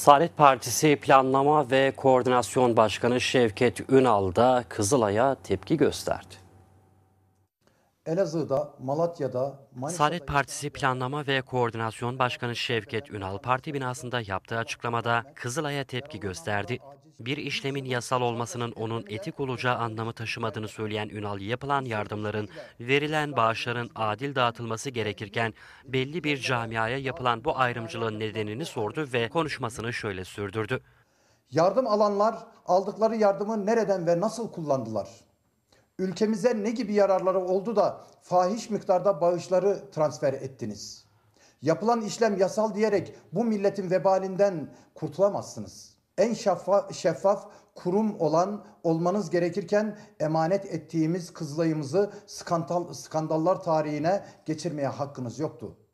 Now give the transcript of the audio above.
Saadet Partisi Planlama ve Koordinasyon Başkanı Şevket Ünal da Kızılay'a tepki gösterdi. Elazığ'da, Malatya'da, Manisa'da... Saadet Partisi Planlama ve Koordinasyon Başkanı Şevket Ünal parti binasında yaptığı açıklamada Kızılay'a tepki gösterdi. Bir işlemin yasal olmasının onun etik olacağı anlamı taşımadığını söyleyen Ünal yapılan yardımların, verilen bağışların adil dağıtılması gerekirken belli bir camiaya yapılan bu ayrımcılığın nedenini sordu ve konuşmasını şöyle sürdürdü. Yardım alanlar aldıkları yardımı nereden ve nasıl kullandılar? ülkemize ne gibi yararları oldu da fahiş miktarda bağışları transfer ettiniz? Yapılan işlem yasal diyerek bu milletin vebalinden kurtulamazsınız. En şeffaf, şeffaf kurum olan olmanız gerekirken emanet ettiğimiz kızlayımızı skandal, skandallar tarihine geçirmeye hakkınız yoktu.''